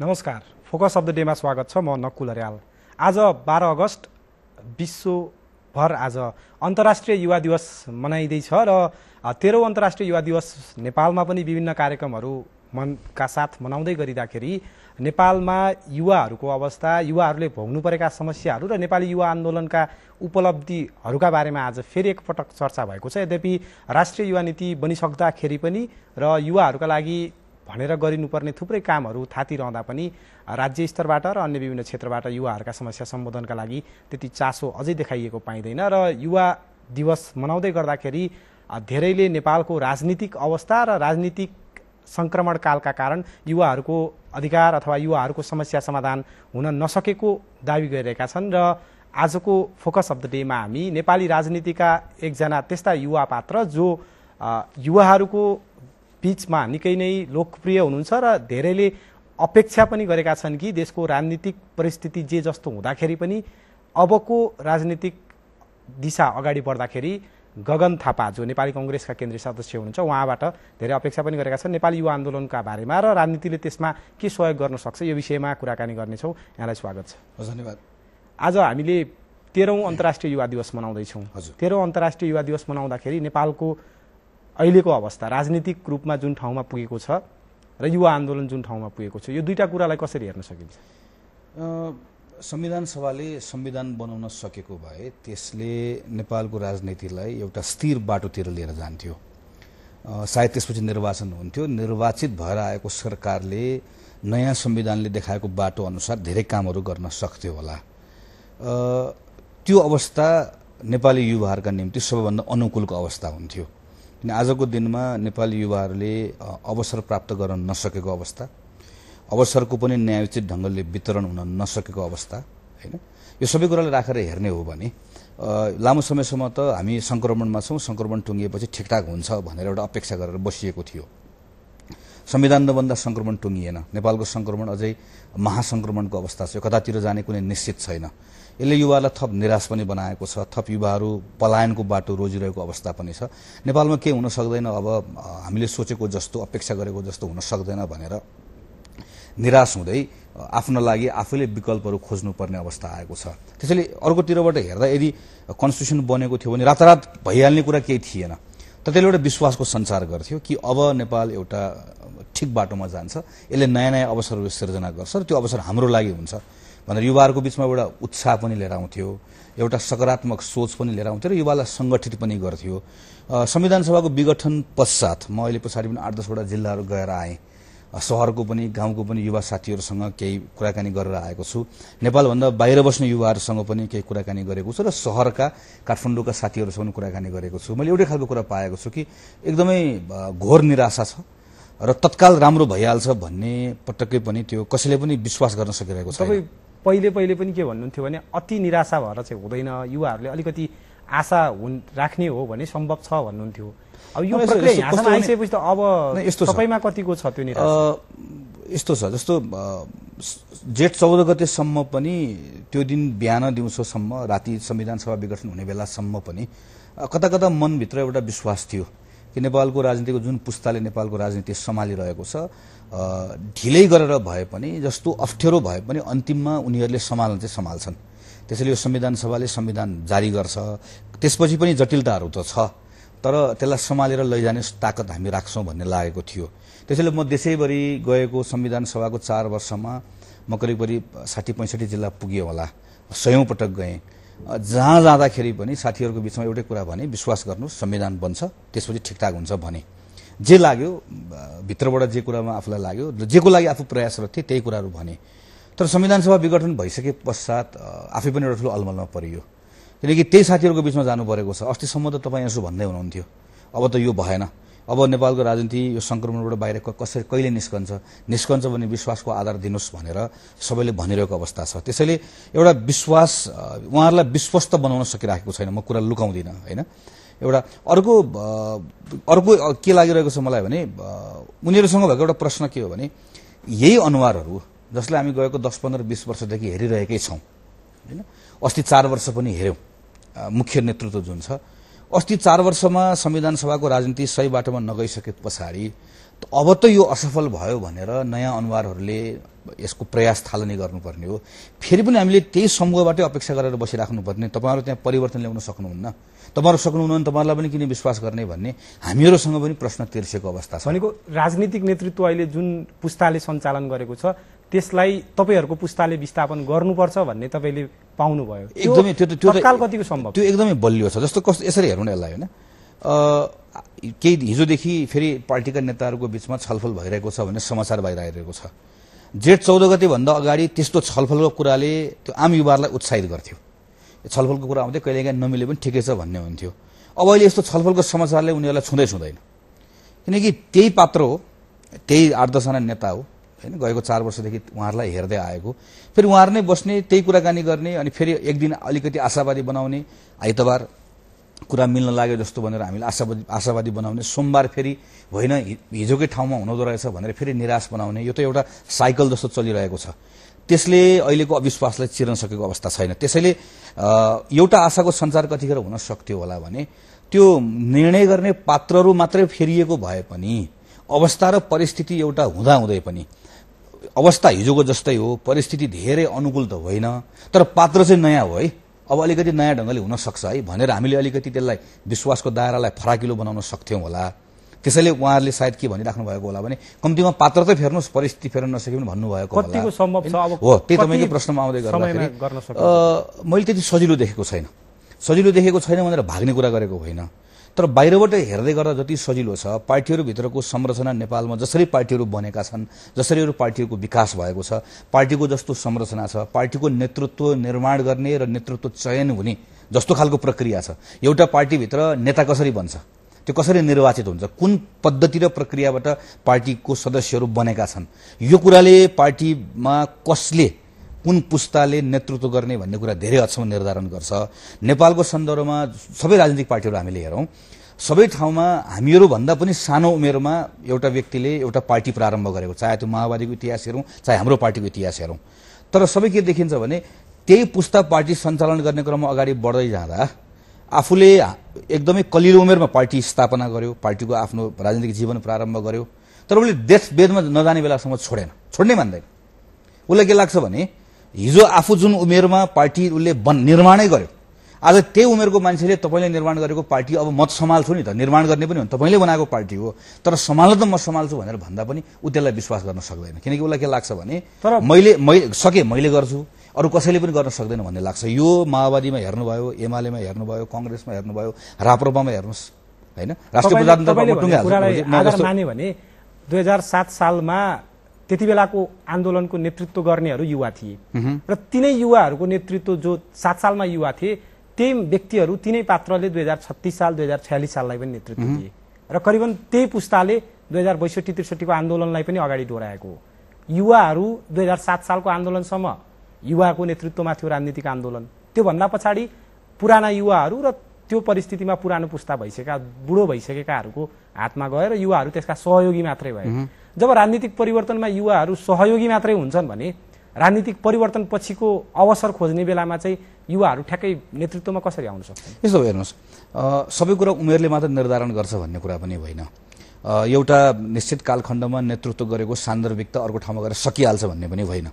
नमस्कार focus of the डेमा स्वागत छ म नकुल अर्याल आज बाह्र अगस्त विश्वभर आज अन्तर्राष्ट्रिय युवा दिवस मनाइँदैछ र तेह्रौँ अन्तर्राष्ट्रिय युवा दिवस नेपालमा पनि विभिन्न कार्यक्रमहरू मनका साथ मनाउँदै गरिँदाखेरि नेपालमा युवाहरूको अवस्था युवाहरूले भोग्नु परेका समस्याहरू र नेपाली युवा आन्दोलनका उपलब्धिहरूका बारेमा आज फेरि एकपटक चर्चा भएको छ यद्यपि राष्ट्रिय युवा नीति बनिसक्दाखेरि पनि र युवाहरूका लागि भनेर गरिनुपर्ने थुप्रै कामहरू थातिरहँदा पनि राज्य स्तरबाट र अन्य विभिन्न क्षेत्रबाट युवाहरूका समस्या सम्बोधनका लागि त्यति चासो अझै देखाइएको पाइँदैन र युवा दिवस मनाउँदै गर्दाखेरि धेरैले नेपालको राजनीतिक अवस्था र राजनीतिक कालका कारण युवाहरूको अधिकार अथवा युवाहरूको समस्या समाधान हुन नसकेको दावी गरिरहेका छन् र आजको फोकस अफ द डेमा हामी नेपाली राजनीतिका एकजना त्यस्ता युवा पात्र जो युवाहरूको बिचमा निकै नै लोकप्रिय हुनुहुन्छ र धेरैले अपेक्षा पनि गरेका छन् कि देशको राजनीतिक परिस्थिति जे जस्तो हुँदाखेरि पनि अबको राजनीतिक दिशा अगाडि बढ्दाखेरि गगन थापा जो नेपाली कङ्ग्रेसका केन्द्रीय सदस्य हुनुहुन्छ उहाँबाट धेरै अपेक्षा पनि गरेका छन् नेपाली युवा आन्दोलनका बारेमा र राजनीतिले त्यसमा के सहयोग गर्न सक्छ यो विषयमा कुराकानी गर्नेछौँ यहाँलाई स्वागत छ धन्यवाद आज हामीले तेह्रौँ अन्तर्राष्ट्रिय युवा दिवस मनाउँदैछौँ हजुर तेह्रौँ अन्तर्राष्ट्रिय युवा दिवस मनाउँदाखेरि नेपालको अहिलेको अवस्था राजनीतिक रूपमा जुन ठाउँमा पुगेको छ र युवा आन्दोलन जुन ठाउँमा पुगेको छ यो दुईवटा कुरालाई कसरी हेर्न सकिन्छ संविधान सभाले संविधान बनाउन सकेको भए त्यसले नेपालको राजनीतिलाई एउटा स्थिर बाटोतिर लिएर जान्थ्यो सायद त्यसपछि निर्वाचन हुन्थ्यो निर्वाचित भएर आएको सरकारले नयाँ संविधानले देखाएको बाटो अनुसार धेरै कामहरू गर्न सक्थ्यो होला त्यो अवस्था नेपाली युवाहरूका निम्ति सबैभन्दा अनुकूलको अवस्था हुन्थ्यो आजको दिनमा नेपाली युवाहरूले अवसर प्राप्त गर्न नसकेको अवस्था अवसरको पनि न्यायोचित ढङ्गले वितरण हुन नसकेको अवस्था होइन यो सबै कुरालाई राखेर हेर्ने हो भने लामो समयसम्म त हामी सङ्क्रमणमा छौँ सङ्क्रमण टुङ्गिएपछि ठिकठाक हुन्छ भनेर एउटा अपेक्षा गरेर बसिएको थियो संविधान नभन्दा सङ्क्रमण टुङ्गिएन नेपालको सङ्क्रमण अझै महासङ्क्रमणको अवस्था छ कतातिर जाने कुनै निश्चित छैन यसले युवालाई थप निराश पनि बनाएको छ थप युवाहरू पलायनको बाटो रोजिरहेको अवस्था पनि छ नेपालमा के हुन सक्दैन अब हामीले सोचेको जस्तो अपेक्षा गरेको जस्तो हुन सक्दैन भनेर निराश हुँदै आफ्नो लागि आफैले विकल्पहरू खोज्नुपर्ने अवस्था आएको छ त्यसैले अर्कोतिरबाट हेर्दा यदि कन्स्टिट्युसन बनेको थियो भने रातारात भइहाल्ने कुरा केही थिएन तर त्यसले एउटा विश्वासको सञ्चार गर्थ्यो कि अब नेपाल एउटा ठिक बाटोमा जान्छ यसले नयाँ नयाँ अवसरहरू सिर्जना गर्छ र त्यो अवसर हाम्रो लागि हुन्छ भनेर युवाहरूको बिचमा एउटा उत्साह पनि लिएर आउँथ्यो एउटा सकारात्मक सोच पनि लिएर आउँथ्यो र युवालाई सङ्गठित पनि गर्थ्यो संविधान सभाको विघटन पश्चात म अहिले पछाडि पनि आठ दसवटा जिल्लाहरू गएर आएँ सहरको पनि गाउँको पनि युवा साथीहरूसँग केही कुराकानी गरेर आएको छु नेपालभन्दा बाहिर बस्ने युवाहरूसँग पनि केही कुराकानी गरेको छु र सहरका काठमाडौँका साथीहरूसँग पनि कुराकानी गरेको छु मैले एउटै खालको कुरा पाएको छु कि एकदमै घोर निराशा छ र तत्काल राम्रो भइहाल्छ भन्ने पटक्कै पनि त्यो कसैले पनि विश्वास गर्न सकिरहेको छ तपाईँ पहिले पहिले पनि के भन्नुहुन्थ्यो भने अति निराशा भएर चाहिँ हुँदैन युवाहरूले अलिकति आशा हुन् राख्ने हो भने सम्भव छ भन्नुहुन्थ्यो यो आइसकेपछि त अब यस्तो कतिको छ त्यो यस्तो छ जस्तो जेठ चौध गतेसम्म पनि त्यो दिन बिहान दिउँसोसम्म राति संविधान सभा विघटन हुने बेलासम्म पनि कता कता मनभित्र एउटा विश्वास थियो कि नेपालको राजनीतिको जुन पुस्ताले नेपालको राजनीति सम्हालिरहेको छ ढिलै गरेर भए पनि जस्तो अप्ठ्यारो भए पनि अन्तिममा उनीहरूले सम्हाल्न चाहिँ सम्हाल्छन् त्यसैले यो संविधान सभाले संविधान जारी गर्छ त्यसपछि पनि जटिलताहरू त छ तर त्यसलाई सम्हालेर लैजाने ताकत हामी राख्छौँ भन्ने लागेको थियो त्यसैले म देशैभरि गएको संविधान सभाको चार वर्षमा म करिब करिब साठी पैँसठी जिल्ला पुगेँ होला सयौँ पटक गएँ जहाँ जाँदाखेरि पनि साथीहरूको बिचमा एउटै कुरा भने विश्वास गर्नु संविधान बन्छ त्यसपछि ठिकठाक हुन्छ भने जे लाग्यो भित्रबाट जे कुरामा आफूलाई लाग्यो र जेको लागि आफू प्रयासरत थिएँ त्यही कुराहरू भने तर संविधान सभा विघटन भइसके पश्चात आफै पनि एउटा ठुलो अलमलमा परियो किनकि त्यही साथीहरूको बिचमा जानु परेको छ अस्तिसम्म त तपाईँ यसो भन्दै हुनुहुन्थ्यो अब त यो भएन अब नेपालको राजनीति यो सङ्क्रमणबाट बाहिर कसरी कहिले निस्कन्छ निस्कन्छ भने विश्वासको आधार दिनुहोस् भनेर सबैले भनिरहेको अवस्था छ त्यसैले एउटा विश्वास उहाँहरूलाई विश्वस्त बनाउन सकिराखेको छैन म कुरा लुकाउँदिनँ होइन एउटा अर्को अर्को के लागिरहेको छ मलाई भने उनीहरूसँग भएको एउटा प्रश्न के हो भने यही अनुहारहरू जसलाई हामी गएको दस पन्ध्र बिस वर्षदेखि हेरिरहेकै छौँ होइन अस्ति चार वर्ष पनि हेऱ्यौँ मुख्य नेतृत्व जुन छ अस्ति चार वर्षमा संविधान सभाको राजनीति सही बाटोमा नगइसके पछाडि अब त यो असफल भयो भनेर नयाँ अनुहारहरूले यसको प्रयास थालनी गर्नुपर्ने हो फेरि पनि हामीले त्यही समूहबाटै अपेक्षा गरेर बसिराख्नुपर्ने तपाईँहरू त्यहाँ परिवर्तन ल्याउन सक्नुहुन्न तपाईँहरू सक्नुहुन्न भने तपाईँहरूलाई पनि किन विश्वास गर्ने भन्ने हामीहरूसँग पनि प्रश्न तिर्सेको अवस्था छ भनेको राजनीतिक नेतृत्व अहिले जुन पुस्ताले सञ्चालन गरेको छ त्यसलाई तपाईँहरूको पुस्ताले विस्थापन गर्नुपर्छ भन्ने तपाईँले पाउनुभयो एकदमै त्यो त्यो तत्काल कतिको सम्भव त्यो एकदमै बलियो छ जस्तो कस्तो यसरी हेर्नु न यसलाई होइन केही हिजोदेखि फेरि पार्टीका नेताहरूको बिचमा छलफल भइरहेको छ भन्ने समाचार भइरहेको छ जेठ चौध गतिभन्दा अगाडि त्यस्तो छलफलको कुराले त्यो आम युवाहरूलाई उत्साहित गर्थ्यो छलफलको कुरा आउँदै कहिलेकाहीँ नमिले पनि ठिकै छ भन्ने हुन्थ्यो अब अहिले यस्तो छलफलको समाचारले उनीहरूलाई छुँदै छुँदैन किनकि त्यही पात्र हो त्यही आठ दसजना नेता हो होइन गएको चार वर्षदेखि उहाँहरूलाई हेर्दै आएको फेरि उहाँहरू नै बस्ने त्यही कुराकानी गर्ने अनि फेरि एक दिन अलिकति आशावादी बनाउने आइतबार कुरा मिल्न लाग्यो जस्तो भनेर हामीले आशावादी आशावादी बनाउने सोमबार फेरि होइन हिजोकै ठाउँमा हुनुहुँदो रहेछ भनेर फेरि निराश बनाउने यो त एउटा साइकल जस्तो चलिरहेको छ त्यसले अहिलेको अविश्वासलाई चिर्न सकेको अवस्था छैन त्यसैले एउटा आशाको सञ्चार कतिखेर हुन सक्थ्यो होला भने त्यो निर्णय गर्ने पात्रहरू मात्रै फेरिएको भए पनि अवस्था र परिस्थिति एउटा हुँदाहुँदै पनि अवस्था हिजोको जस्तै हो परिस्थिति धेरै अनुकूल त होइन तर पात्र चाहिँ नयाँ हो है अब अलिकति नयाँ ढङ्गले हुनसक्छ है भनेर हामीले अलिकति त्यसलाई विश्वासको दायरालाई फराकिलो बनाउन सक्थ्यौँ होला त्यसैले उहाँहरूले सायद के भनिराख्नु भएको होला भने कम्तीमा पात्र त फेर्नुहोस् परिस्थिति फेर्न नसक्यो भने भन्नुभएको हो त्यही तपाईँको प्रश्नमा आउँदै गर्दाखेरि मैले त्यति सजिलो देखेको छैन सजिलो देखेको छैन भनेर भाग्ने कुरा गरेको होइन तर बाहिरबाट हेर्दै गर्दा जति सजिलो छ पार्टीहरूभित्रको संरचना नेपालमा जसरी पार्टीहरू बनेका छन् जसरी अरू पार्टीहरूको विकास भएको छ पार्टीको जस्तो संरचना छ पार्टीको नेतृत्व निर्माण गर्ने र नेतृत्व चयन हुने जस्तो खालको प्रक्रिया छ एउटा पार्टीभित्र नेता कसरी बन्छ त्यो कसरी निर्वाचित हुन्छ कुन पद्धति र प्रक्रियाबाट पार्टीको सदस्यहरू बनेका छन् यो कुराले पार्टीमा कसले कुन पुस्ताले नेतृत्व गर्ने भन्ने कुरा धेरै हदसम्म निर्धारण गर्छ नेपालको सन्दर्भमा सबै राजनीतिक पार्टीहरू हामीले हेरौँ सबै ठाउँमा हामीहरूभन्दा पनि सानो उमेरमा एउटा व्यक्तिले एउटा पार्टी प्रारम्भ गरेको चाहे त्यो माओवादीको इतिहास हेरौँ चाहे हाम्रो पार्टीको इतिहास हेरौँ तर सबै के देखिन्छ भने त्यही पुस्ता पार्टी सञ्चालन गर्ने क्रममा अगाडि बढ्दै जाँदा आफूले एकदमै कलिलो उमेरमा पार्टी स्थापना गर्यो पार्टीको आफ्नो राजनीतिक जीवन प्रारम्भ गर्यो तर उसले देश नजाने बेलासम्म छोडेन छोड्नै मान्दैन उसलाई के लाग्छ भने हिजो आफू जुन उमेरमा पार्टी उसले निर्माणै गर्यो आज त्यही उमेरको मान्छेले तपाईँले निर्माण गरेको पार्टी अब म त सम्हाल्छु नि त निर्माण गर्ने पनि हो तपाईँले बनाएको पार्टी हो तर सम्हाल्न त म सम्हाल्छु भनेर भन्दा पनि ऊ त्यसलाई विश्वास गर्न सक्दैन किनकि उसलाई के लाग्छ भने तर मैले मैले सके मैले गर्छु अरू कसैले पनि गर्न सक्दैन भन्ने लाग्छ यो माओवादीमा हेर्नुभयो एमालेमा हेर्नुभयो कङ्ग्रेसमा हेर्नुभयो राप्रपामा हेर्नुहोस् होइन राष्ट्रिय प्रजातन्त्र दुई हजार सात सालमा त्यति बेलाको आन्दोलनको नेतृत्व गर्नेहरू युवा थिए र तिनै युवाहरूको नेतृत्व जो सात सालमा युवा थिए त्यही व्यक्तिहरू तिनै पात्रले दुई हजार छत्तिस साल दुई हजार छयालिस साललाई पनि नेतृत्व दिए र करिबन त्यही पुस्ताले दुई हजार बैसठी त्रिसठीको आन्दोलनलाई पनि अगाडि डोराएको हो युवाहरू दुई हजार सात सालको आन्दोलनसम्म युवाको नेतृत्वमा थियो राजनीतिक आन्दोलन त्योभन्दा पछाडि पुराना युवाहरू र त्यो परिस्थितिमा पुरानो पुस्ता भइसकेका बुढो भइसकेकाहरूको हातमा गएर युवाहरू त्यसका सहयोगी मात्रै भए जब राजनीतिक परिवर्तनमा युवाहरू सहयोगी मात्रै हुन्छन् भने राजनीतिक परिवर्तन पछिको अवसर खोज्ने बेलामा चाहिँ युवाहरू ठ्याक्कै नेतृत्वमा कसरी आउन सक्छ यस्तो हेर्नुहोस् सबै कुरा उमेरले मात्र निर्धारण गर्छ भन्ने कुरा पनि होइन एउटा निश्चित कालखण्डमा नेतृत्व गरेको सान्दर्भिकता अर्को ठाउँमा गएर सकिहाल्छ भन्ने पनि होइन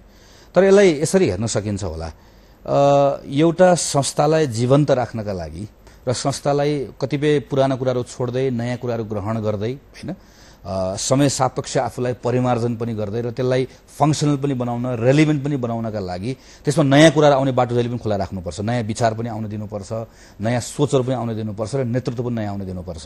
तर यसलाई यसरी हेर्न सकिन्छ होला एउटा संस्थालाई जीवन्त राख्नका लागि र संस्थालाई कतिपय पुरानो कुराहरू छोड्दै नयाँ कुराहरू ग्रहण गर्दै होइन समय सापेक्ष आफूलाई परिमार्जन पनि गर्दै र त्यसलाई फङ्सनल पनि बनाउन रेलिभेन्ट पनि बनाउनका लागि त्यसमा नयाँ कुरा आउने बाटो जहिले पनि खुला राख्नुपर्छ नयाँ विचार पनि आउन दिनुपर्छ नयाँ सोचहरू पनि आउन दिनुपर्छ र नेतृत्व पनि नयाँ आउन दिनुपर्छ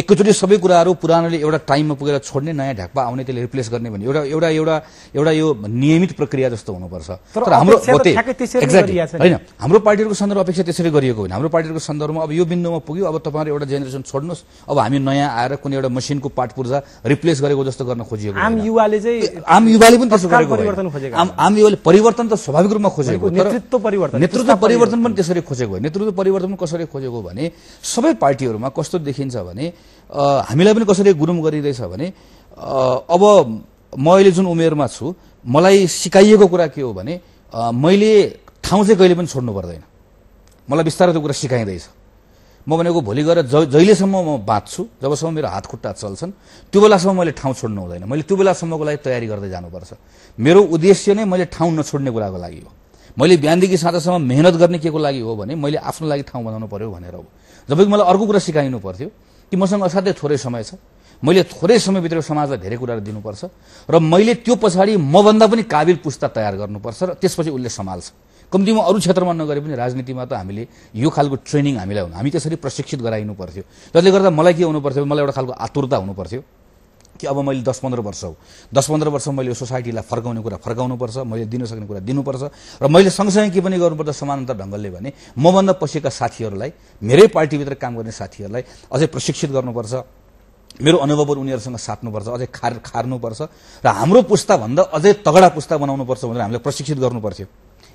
एकैचोटि सबै कुराहरू पुरानोले एउटा टाइममा पुगेर छोड्ने नयाँ ढ्याक्पा आउने त्यसले रिप्लेस गर्ने भन्ने एउटा एउटा एउटा एउटा यो नियमित प्रक्रिया जस्तो हुनुपर्छ तर हाम्रो एक्ज्याक्टली होइन हाम्रो पार्टीहरूको सन्दर्भ अपेक्षा त्यसरी गरिएको होइन हाम्रो पार्टीहरूको सन्दर्भमा अब यो बिन्दुमा पुग्यो अब तपाईँहरू एउटा जेनेरेसन छोड्नुहोस् अब हामी नयाँ आएर कुनै एउटा मसिनको पार्ट पूर्जा रिप्लेस गरेको जस्तो गर्न खोजिएको आम युवाले चाहिँ आम युवाले पनि त्यसो गरेको आम युवाले परिवर्तन त स्वाभाविक रूपमा खोजेको नेतृत्व परिवर्तन नेतृत्व परिवर्तन पनि त्यसरी खोजेको नेतृत्व परिवर्तन कसरी खोजेको भने सबै पार्टीहरूमा कस्तो देखिन्छ भने हामीलाई पनि कसरी गुरुम गरिरहेछ भने अब म अहिले जुन उमेरमा छु मलाई सिकाइएको कुरा के हो भने मैले ठाउँ चाहिँ कहिले पनि छोड्नु पर्दैन मलाई बिस्तारै त्यो कुरा सिकाइँदैछ म भनेको भोलि गएर ज जहिलेसम्म म बाँच्छु जबसम्म मेरो हात खुट्टा चल्छन् त्यो बेलासम्म मैले ठाउँ छोड्नु हुँदैन मैले त्यो बेलासम्मको लागि तयारी गर्दै जानुपर्छ मेरो उद्देश्य नै मैले ठाउँ नछोड्ने कुराको लागि हो मैले बिहानदेखि साँझसम्म मेहनत गर्ने के को लागि हो भने मैले आफ्नो लागि ठाउँ बनाउनु पर्यो भनेर हो जबकि मलाई अर्को कुरा सिकाइनु पर्थ्यो कि मसँग असाध्यै थोरै समय छ मैले थोरै समयभित्र समाजलाई धेरै कुराहरू दिनुपर्छ र मैले त्यो पछाडि मभन्दा पनि काबिल पुस्ता तयार गर्नुपर्छ र त्यसपछि उसले सम्हाल्छ कम्तीमा अरू क्षेत्रमा नगरे पनि राजनीतिमा त हामीले यो खालको ट्रेनिङ हामीलाई हामी त्यसरी प्रशिक्षित गराइनु पर्थ्यो जसले गर्दा मलाई के हुनुपर्थ्यो मलाई एउटा खालको आतुरता हुनुपर्थ्यो कि अब मैले दस पन्ध्र वर्ष हो दस पन्ध्र वर्ष मैले यो सोसाइटीलाई फर्काउने कुरा फर्काउनुपर्छ मैले दिन सक्ने कुरा दिनुपर्छ र मैले सँगसँगै के पनि गर्नुपर्छ समानान्तर ढङ्गले भने मभन्दा पछिका साथीहरूलाई मेरै पार्टीभित्र काम गर्ने साथीहरूलाई अझै प्रशिक्षित गर्नुपर्छ मेरो अनुभवहरू उनीहरूसँग साट्नुपर्छ अझै खार खार्नुपर्छ र हाम्रो पुस्ताभन्दा अझै तगडा पुस्ता बनाउनुपर्छ भनेर हामीले प्रशिक्षित गर्नुपर्थ्यो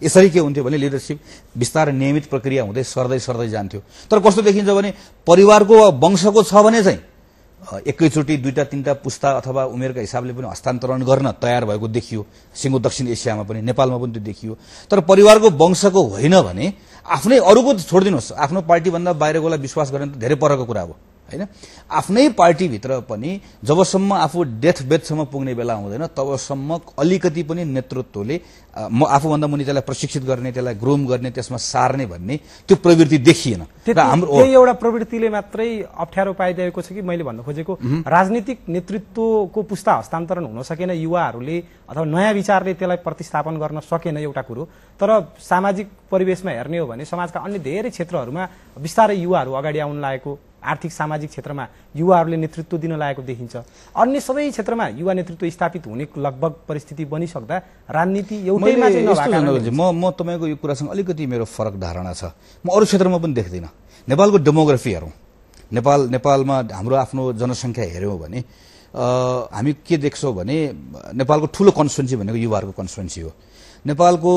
यसरी के हुन्थ्यो भने लिडरसिप बिस्तारै नियमित प्रक्रिया हुँदै सर्दै सर्दै जान्थ्यो तर कस्तो देखिन्छ भने परिवारको वंशको छ भने चाहिँ एकैचोटि दुईवटा तिनवटा पुस्ता अथवा उमेरका हिसाबले पनि हस्तान्तरण गर्न तयार भएको देखियो सिङ्गो दक्षिण एसियामा पनि नेपालमा पनि त्यो देखियो तर परिवारको वंशको होइन भने आफ्नै अरूको छोडिदिनुहोस् आफ्नो पार्टीभन्दा बाहिरकोलाई विश्वास गर्ने त धेरै परको कुरा हो होइन आफ्नै पार्टीभित्र पनि जबसम्म आफू डेथ बेथसम्म पुग्ने बेला हुँदैन तबसम्म अलिकति पनि नेतृत्वले म आफूभन्दा मुनि त्यसलाई प्रशिक्षित गर्ने त्यसलाई ग्रुम गर्ने त्यसमा सार्ने भन्ने त्यो प्रवृत्ति देखिएन हाम्रो एउटा प्रवृत्तिले मात्रै अप्ठ्यारो पाइदिएको छ कि मैले भन्न खोजेको राजनीतिक नेतृत्वको पुस्ता हस्तान्तरण हुन सकेन युवाहरूले अथवा नयाँ विचारले त्यसलाई प्रतिस्थापन गर्न सकेन एउटा कुरो तर सामाजिक परिवेशमा हेर्ने हो भने समाजका अन्य धेरै क्षेत्रहरूमा बिस्तारै युवाहरू अगाडि आउन लागेको आर्थिक सामाजिक क्षेत्रमा युवाहरूले नेतृत्व दिन लागेको देखिन्छ अन्य सबै क्षेत्रमा युवा नेतृत्व स्थापित हुने लगभग परिस्थिति बनिसक्दा राजनीति एउटै म म तपाईँको यो कुरासँग अलिकति मेरो फरक धारणा छ म अरू क्षेत्रमा पनि देख्दिनँ नेपालको डेमोग्राफी हेरौँ नेपाल नेपालमा हाम्रो आफ्नो जनसङ्ख्या हेऱ्यौँ भने हामी के देख्छौँ भने नेपालको ठुलो कन्स्टिट्युन्सी भनेको युवाहरूको कन्स्टिट्युन्सी हो नेपालको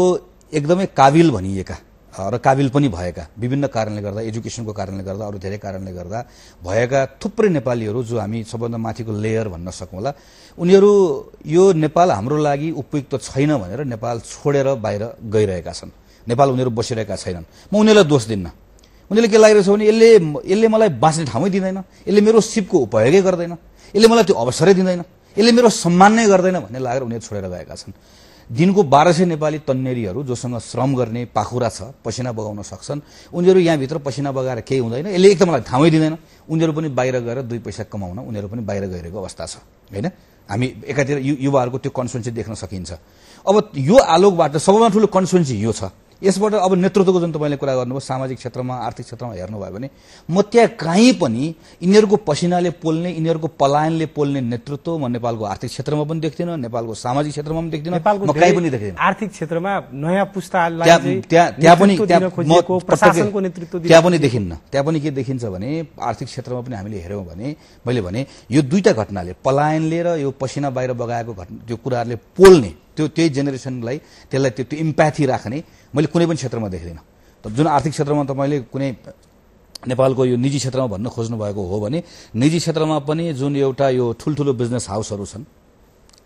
एकदमै काबिल भनिएका र काबिल पनि भएका विभिन्न कारणले गर्दा एजुकेसनको कारणले गर्दा अरू धेरै कारणले गर्दा भएका थुप्रै नेपालीहरू जो हामी सबभन्दा माथिको लेयर भन्न सकौँला उनीहरू यो नेपाल हाम्रो लागि उपयुक्त छैन भनेर नेपाल छोडेर बाहिर गइरहेका छन् नेपाल उनीहरू बसिरहेका छैनन् म उनीहरूलाई दोष दिन्न उनीहरूले के लागिरहेछ भने यसले यसले मलाई बाँच्ने ठाउँै दिँदैन यसले मेरो सिपको उपयोगै गर्दैन यसले मलाई त्यो अवसरै दिँदैन यसले मेरो सम्मान नै गर्दैन भन्ने लागेर उनीहरू छोडेर गएका छन् दिनको बाह्र सय नेपाली तन्नेरीहरू जोसँग श्रम गर्ने पाखुरा छ पसिना बगाउन सक्छन् उनीहरू यहाँभित्र पसिना बगाएर केही हुँदैन यसले एक त मलाई ठाउँै दिँदैन उनीहरू पनि बाहिर गएर दुई पैसा कमाउन उनीहरू पनि बाहिर गइरहेको अवस्था छ होइन हामी एकातिर युवाहरूको त्यो कन्सुएन्सी देख्न सकिन्छ अब यो आलोकबाट सबैभन्दा ठुलो कन्सुएन्सी यो छ यसबाट अब नेतृत्वको जुन तपाईँले कुरा गर्नुभयो सामाजिक क्षेत्रमा आर्थिक क्षेत्रमा हेर्नुभयो भने म त्यहाँ कहीँ पनि यिनीहरूको पसिनाले पोल्ने यिनीहरूको पलायनले पोल्ने नेतृत्व म नेपालको आर्थिक क्षेत्रमा पनि देख्दिनँ नेपालको सामाजिक क्षेत्रमा पनि देख्दिनँ म पनि देख्दिनँ आर्थिक क्षेत्रमा नयाँ पुस्तालाई त्यहाँ पनि त्यहाँ पनि देखिन्न त्यहाँ पनि के देखिन्छ भने आर्थिक क्षेत्रमा पनि हामीले हेऱ्यौँ भने मैले भने यो दुईटा घटनाले पलायनले र यो पसिना बाहिर बगाएको घटना त्यो कुराहरूले पोल्ने त्यो त्यही जेनेरेसनलाई त्यसलाई त्यो त्यो इम्प्याथी राख्ने मैले कुनै पनि क्षेत्रमा देख्दिनँ तर जुन आर्थिक क्षेत्रमा तपाईँले कुनै नेपालको यो निजी क्षेत्रमा भन्न खोज्नुभएको हो भने निजी क्षेत्रमा पनि जुन एउटा यो ठुल्ठुलो बिजनेस हाउसहरू छन्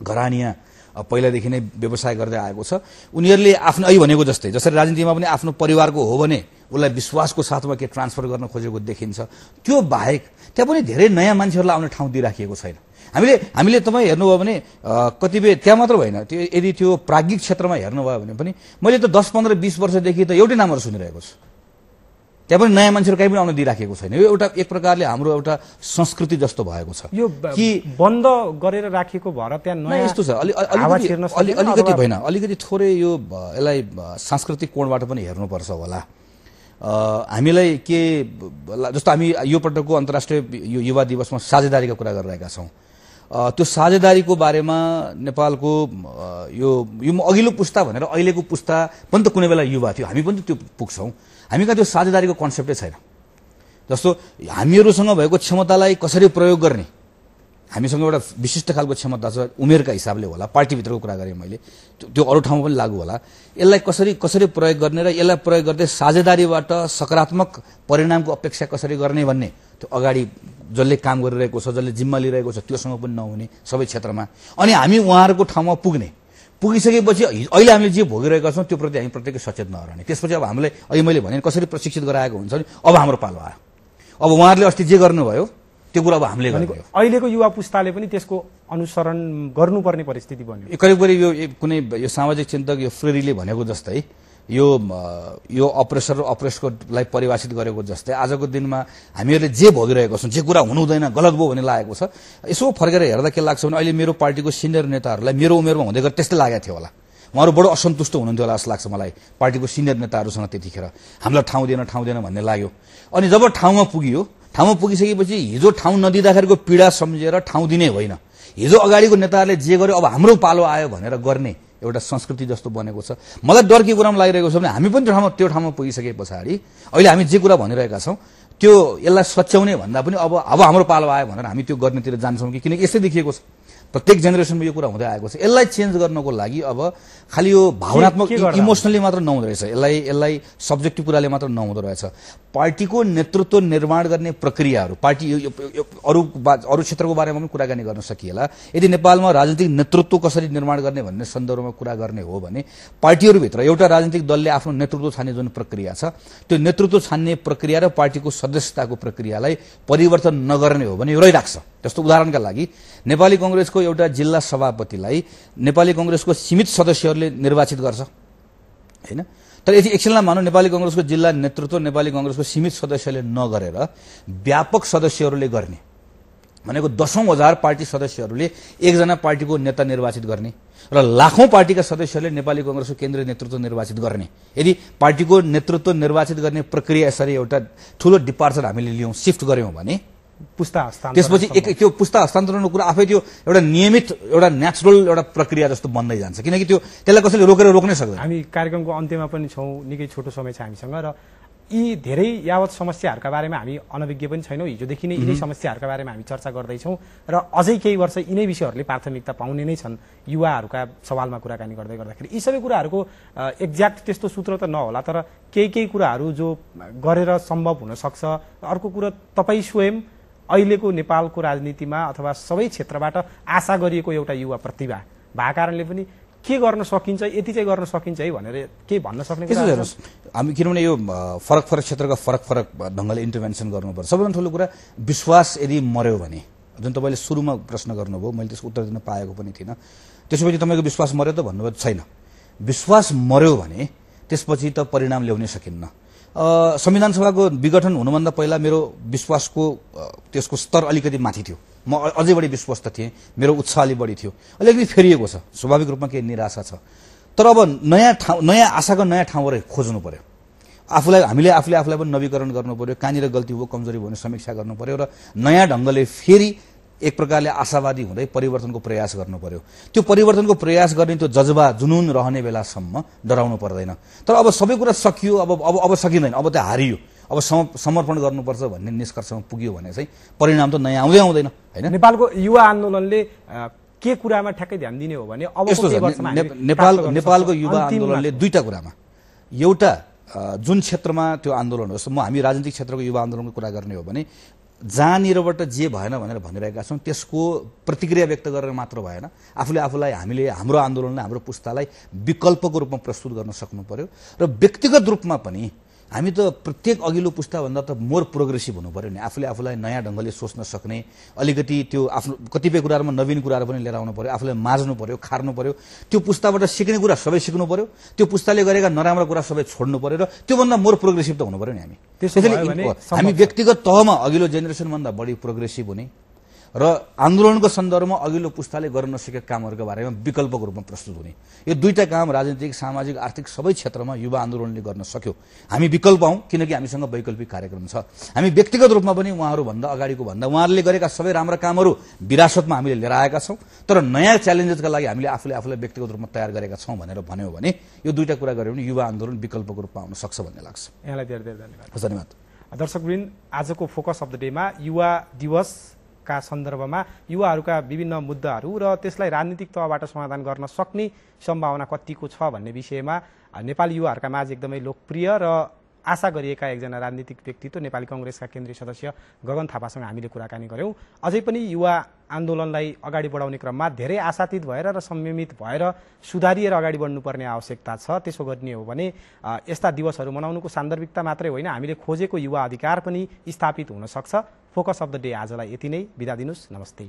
घरानिया पहिलादेखि नै व्यवसाय गर्दै आएको छ उनीहरूले आफ्नो ऐ भनेको जस्तै जसरी राजनीतिमा पनि आफ्नो परिवारको हो भने उसलाई विश्वासको साथमा के ट्रान्सफर गर्न खोजेको देखिन्छ त्यो बाहेक त्यहाँ पनि धेरै नयाँ मान्छेहरूलाई आउने ठाउँ दिइराखिएको छैन हामीले हामीले तपाईँ हेर्नुभयो भने कतिपय त्यहाँ मात्र होइन त्यो यदि त्यो प्राज्ञिक क्षेत्रमा हेर्नुभयो भने पनि मैले त दस पन्ध्र बिस वर्षदेखि त एउटै नामहरू सुनिरहेको छु त्यहाँ पनि नयाँ मान्छेहरू कहीँ पनि आउन दिइराखेको छैन यो एउटा एक प्रकारले हाम्रो एउटा संस्कृति जस्तो भएको छ यो कि बन्द गरेर राखेको भएर त्यहाँ नयाँ यस्तो छ अलिकति अलिकति भएन अलिकति थोरै यो यसलाई सांस्कृतिक कोणबाट पनि हेर्नुपर्छ होला हामीलाई के जस्तो हामी यो पटकको अन्तर्राष्ट्रिय यो युवा दिवसमा साझेदारीको कुरा गरिरहेका छौँ त्यो साझेदारीको बारेमा नेपालको यो यो अघिल्लो पुस्ता भनेर अहिलेको पुस्ता पनि त कुनै बेला युवा थियो हामी पनि त त्यो पुग्छौँ हामी कहाँ त्यो साझेदारीको कन्सेप्टै छैन जस्तो हामीहरूसँग भएको क्षमतालाई कसरी प्रयोग गर्ने हामीसँग एउटा विशिष्ट खालको क्षमता छ उमेरका हिसाबले होला पार्टीभित्रको कुरा गरेँ मैले त्यो अरू ठाउँमा पनि लागू होला यसलाई कसरी कसरी प्रयोग गर्ने र यसलाई प्रयोग गर्दै साझेदारीबाट सकारात्मक परिणामको अपेक्षा कसरी गर्ने भन्ने त्यो अगाडि जसले काम गरिरहेको छ जसले जिम्मा लिइरहेको छ त्योसँग पनि नहुने सबै क्षेत्रमा अनि हामी उहाँहरूको ठाउँमा पुग्ने पुगिसकेपछि अहिले हामीले जे भोगिरहेका छौँ प्रति हामी प्रत्येक सचेत नरहने त्यसपछि अब हामीलाई अहिले मैले भने कसरी प्रशिक्षित गराएको हुन्छ भने अब हाम्रो पालो आयो अब उहाँहरूले अस्ति जे गर्नुभयो त्यो कुरा अब हामीले गर्ने अहिलेको युवा पुस्ताले पनि त्यसको अनुसरण गर्नुपर्ने परिस्थिति बन्यो करिब करिब यो कुनै यो सामाजिक चिन्तक यो फ्रेरीले भनेको जस्तै यो यो अप्रेसर र अपरेसकोलाई परिभाषित गरेको जस्तै आजको दिनमा हामीहरूले जे भोगिरहेको छौँ जे कुरा हुनुहुँदैन गलत भयो भन्ने लागेको छ यसो फर्केर हेर्दा के लाग्छ भने अहिले मेरो पार्टीको सिनियर नेताहरूलाई मेरो उमेरमा हुँदै गरेर त्यस्तै लागेको थियो होला उहाँहरू बडो असन्तुष्ट हुनुहुन्थ्यो होला जस्तो लाग्छ मलाई पार्टीको सिनियर नेताहरूसँग त्यतिखेर हामीलाई ठाउँ दिएन ठाउँ दिएन भन्ने लाग्यो अनि जब ठाउँमा पुगियो ठाउँमा पुगिसकेपछि हिजो ठाउँ नदिँदाखेरिको पीडा सम्झेर ठाउँ दिने होइन हिजो अगाडिको नेताहरूले जे गर्यो अब हाम्रो पालो आयो भनेर गर्ने एउटा संस्कृति जस्तो बनेको छ मलाई डर के कुरामा लागिरहेको छ भने हामी पनि त्यो ठाउँमा त्यो ठाउँमा पुगिसके पछाडि अहिले हामी जे कुरा भनिरहेका छौँ त्यो यसलाई सच्याउने भन्दा पनि अब अब हाम्रो पालो आयो भनेर हामी त्यो गर्नेतिर जान्छौँ कि किनकि यस्तै देखिएको छ प्रत्येक जेनेरेसनमा यो कुरा हुँदै आएको छ यसलाई चेन्ज गर्नको लागि अब खालि यो भावनात्मक इमोसनली मात्र नहुँदो रहेछ यसलाई यसलाई सब्जेक्टिभ कुराले मात्र नहुँदो रहेछ पार्टीको नेतृत्व निर्माण गर्ने प्रक्रियाहरू पार्टी अरू अरू क्षेत्रको बारेमा पनि कुराकानी गर्न सकिएला यदि नेपालमा राजनीतिक नेतृत्व कसरी निर्माण गर्ने भन्ने सन्दर्भमा कुरा गर्ने हो भने पार्टीहरूभित्र एउटा राजनीतिक दलले आफ्नो नेतृत्व छान्ने जुन प्रक्रिया छ त्यो नेतृत्व छान्ने प्रक्रिया र पार्टीको सदस्यताको प्रक्रियालाई परिवर्तन नगर्ने हो भने यो रहिराख्छ जस्तो उदाहरणका लागि नेपाली कङ्ग्रेसको एउटा जिल्ला सभापतिलाई नेपाली कङ्ग्रेसको सीमित सदस्यहरूले निर्वाचित गर्छ होइन तर यदि एकछिनलाई मानौँ नेपाली कङ्ग्रेसको जिल्ला नेतृत्व नेपाली कङ्ग्रेसको सीमित सदस्यले नगरेर व्यापक सदस्यहरूले गर्ने भनेको दसौँ हजार पार्टी सदस्यहरूले एकजना पार्टीको नेता निर्वाचित गर्ने र लाखौँ पार्टीका सदस्यहरूले नेपाली कङ्ग्रेसको केन्द्रीय नेतृत्व निर्वाचित गर्ने यदि पार्टीको नेतृत्व निर्वाचित गर्ने प्रक्रिया यसरी एउटा ठुलो डिपार्चर हामीले लियौँ सिफ्ट गऱ्यौँ भने पुस्ता हस्तान्तरण त्यसपछि एक त्यो पुस्ता हस्तान्तरणको कुरा आफै त्यो एउटा नियमित एउटा नेचुरल एउटा प्रक्रिया जस्तो बन्दै जान्छ किनकि त्यो त्यसलाई कसैले रोकेर रोक्नै सक्दैन हामी कार्यक्रमको अन्त्यमा पनि छौँ निकै छोटो समय छ हामीसँग र यी धेरै यावत समस्याहरूका बारेमा हामी अनभिज्ञ पनि छैनौँ हिजोदेखि नै यिनै समस्याहरूका बारेमा हामी चर्चा गर्दैछौँ र अझै केही वर्ष यिनै विषयहरूले प्राथमिकता पाउने नै छन् युवाहरूका सवालमा कुराकानी गर्दै गर्दाखेरि यी सबै कुराहरूको एक्ज्याक्ट त्यस्तो सूत्र त नहोला तर केही केही कुराहरू जो गरेर सम्भव हुनसक्छ अर्को कुरा तपाईँ स्वयं अहिलेको नेपालको राजनीतिमा अथवा सबै क्षेत्रबाट आशा गरिएको एउटा युवा प्रतिभा भएको कारणले पनि के गर्न सकिन्छ यति चाहिँ गर्न सकिन्छ है भनेर केही भन्न सक्ने हेर्नुहोस् हामी किनभने यो फरक फरक क्षेत्रका फरक फरक ढङ्गले इन्टरभेन्सन गर्नुपर्छ सबैभन्दा ठुलो कुरा विश्वास यदि मर्यो भने जुन तपाईँले सुरुमा प्रश्न गर्नुभयो मैले त्यसको उत्तर दिन पाएको पनि थिइनँ त्यसपछि तपाईँको विश्वास मर्यो त भन्नुभयो छैन विश्वास मर्यो भने त्यसपछि त परिणाम ल्याउनै सकिन्न संविधान सभाको विघटन हुनुभन्दा पहिला मेरो विश्वासको त्यसको स्तर अलिकति माथि थियो म अझै बढी विश्वस्त थिएँ मेरो उत्साह अलिक बढी थियो अलिकति फेरिएको छ स्वाभाविक रूपमा केही निराशा छ तर अब नयाँ ठाउँ नयाँ आशाको नयाँ ठाउँहरू खोज्नु पर्यो आफूलाई हामीले आफूले आफूलाई पनि नवीकरण गर्नु पर्यो कहाँनिर गल्ती भयो कमजोरी भयो भने समीक्षा गर्नु पर्यो र नयाँ ढङ्गले फेरि एक प्रकारले आशावादी हुँदै परिवर्तनको प्रयास गर्नु पर्यो त्यो परिवर्तनको प्रयास गर्ने त्यो जज्बा जुनुन रहने बेलासम्म डराउनु पर्दैन तर अब सबै कुरा सकियो अब अब अब सकिँदैन अब त हारियो अब समर्पण गर्नुपर्छ भन्ने निष्कर्षमा पुग्यो भने चाहिँ परिणाम त नयाँ आउँदै आउँदैन होइन नेपालको युवा आन्दोलनले के कुरामा ठ्याक्कै ध्यान दिने हो भने अब नेपाल नेपालको युवा आन्दोलनले दुईवटा कुरामा एउटा जुन क्षेत्रमा त्यो आन्दोलन होस् म हामी राजनीतिक क्षेत्रको युवा आन्दोलनको कुरा गर्ने हो भने जहाँनिरबाट जे भएन भनेर भनिरहेका छौँ त्यसको प्रतिक्रिया व्यक्त गरेर मात्र भएन आफूले आफूलाई हामीले हाम्रो आन्दोलनलाई हाम्रो पुस्तालाई विकल्पको रूपमा प्रस्तुत गर्न सक्नु पर्यो र व्यक्तिगत रूपमा पनि हामी त प्रत्येक अघिल्लो पुस्ताभन्दा त मोर प्रोग्रेसिभ हुनु पऱ्यो नि आफूले आफूलाई नयाँ ढङ्गले सोच्न सक्ने अलिकति त्यो आफ्नो कतिपय कुराहरूमा नवीन कुराहरू पनि लिएर आउनु पऱ्यो आफूलाई माझ्नु पऱ्यो खार्नु पऱ्यो त्यो पुस्ताबाट सिक्ने कुरा सबै सिक्नु पऱ्यो त्यो पुस्ताले गरेका नराम्रा कुरा सबै छोड्नु पऱ्यो र त्योभन्दा मोर प्रोग्रेसिभ त हुनु पऱ्यो नि हामी त्यसैले हामी व्यक्तिगत तहमा अघिल्लो जेनेरेसनभन्दा बढी प्रोग्रेसिभ हुने र आन्दोलनको सन्दर्भमा अघिल्लो पुस्ताले गर्न नसकेका कामहरूको बारेमा विकल्पको रूपमा प्रस्तुत हुने यो दुईवटा काम राजनीतिक सामाजिक आर्थिक सबै क्षेत्रमा युवा आन्दोलनले गर्न सक्यो हामी विकल्प हौँ किनकि हामीसँग वैकल्पिक कार्यक्रम छ हामी व्यक्तिगत रूपमा पनि उहाँहरूभन्दा अगाडिको भन्दा उहाँहरूले गरेका सबै राम्रा कामहरू विरासतमा हामीले लिएर आएका छौँ तर नयाँ च्यालेन्जेसका लागि हामीले आफूले आफूलाई व्यक्तिगत रूपमा तयार गरेका छौँ भनेर भन्यो भने यो दुईवटा कुरा गऱ्यो भने युवा आन्दोलन विकल्पको रूपमा आउन सक्छ भन्ने लाग्छ यहाँलाई धेरै धेरै धन्यवाद धन्यवाद दर्शकवृन्द आजको फोकस अफ द डेमा युवा दिवस का सन्दर्भमा युवाहरूका विभिन्न मुद्दाहरू र त्यसलाई राजनीतिक तहबाट समाधान गर्न सक्ने सम्भावना कतिको छ भन्ने विषयमा नेपाली युवाहरूका माझ एकदमै लोकप्रिय र आशा गरिएका एकजना राजनीतिक व्यक्तित्व नेपाली कङ्ग्रेसका केन्द्रीय सदस्य गगन थापासँग हामीले कुराकानी गऱ्यौँ अझै पनि युवा आन्दोलनलाई अगाडि बढाउने क्रममा धेरै आशातीत भएर र संयमित भएर सुधारिएर अगाडि बढ्नुपर्ने आवश्यकता छ त्यसो गर्ने हो भने यस्ता दिवसहरू मनाउनुको सान्दर्भिकता मात्रै होइन हामीले खोजेको युवा अधिकार पनि स्थापित हुनसक्छ फोकस अफ द डे आजलाई यति नै बिदा दिनुहोस् नमस्ते